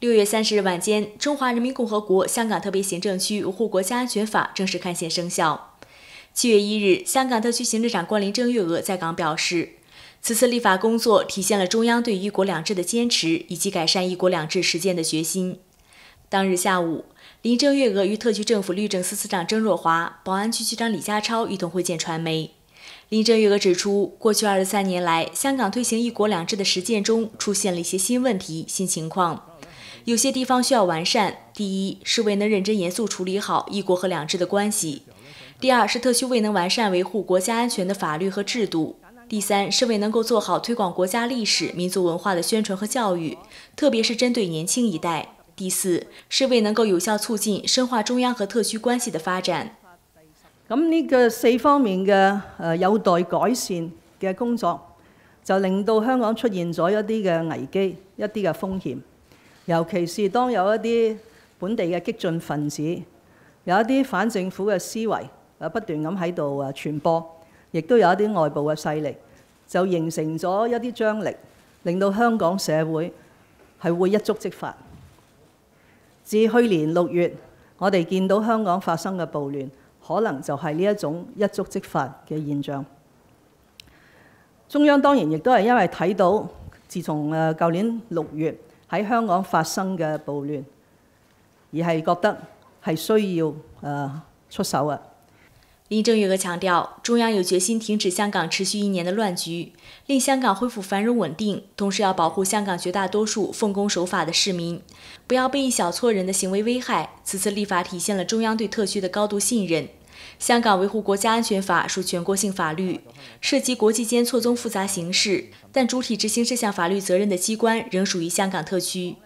六月三十日晚间，中华人民共和国香港特别行政区《维护国家安全法》正式刊宪生效。七月一日，香港特区行政长官林郑月娥在港表示，此次立法工作体现了中央对“一国两制”的坚持以及改善“一国两制”实践的决心。当日下午，林郑月娥与特区政府律政司司长郑若骅、保安局局长李家超一同会见传媒。林郑月娥指出，过去二十三年来，香港推行“一国两制”的实践中出现了一些新问题、新情况。有些地方需要完善。第一是未能认真严肃处理好“一国”和“两制”的关系；第二是特区未能完善维护国家安全的法律和制度；第三是未能够做好推广国家历史、民族文化的宣传和教育，特别是针对年轻一代；第四是未能够有效促进深化中央和特区关系的发展。咁呢个四方面嘅诶有待改善嘅工作，就令到香港出现咗一啲嘅危机，一啲嘅风险。尤其是當有一啲本地嘅激進分子，有一啲反政府嘅思維，啊，不斷咁喺度誒傳播，亦都有一啲外部嘅勢力，就形成咗一啲張力，令到香港社會係會一觸即發。自去年六月，我哋見到香港發生嘅暴亂，可能就係呢一種一觸即發嘅現象。中央當然亦都係因為睇到，自從誒舊年六月。喺香港發生嘅暴亂，而係覺得係需要誒出手啊！林鄭月娥強調，中央有決心停止香港持續一年的亂局，令香港恢復繁榮穩定，同時要保護香港絕大多數奉公守法的市民，不要被一小撮人的行為危害。此次立法體現了中央對特區的高度信任。香港维护国家安全法属全国性法律，涉及国际间错综复杂形势，但主体执行这项法律责任的机关仍属于香港特区。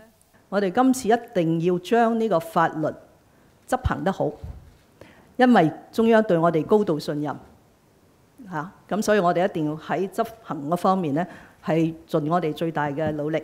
我哋今次一定要将呢个法律执行得好，因为中央对我哋高度信任，吓咁，所以我哋一定要喺执行嗰方面呢，系尽我哋最大嘅努力。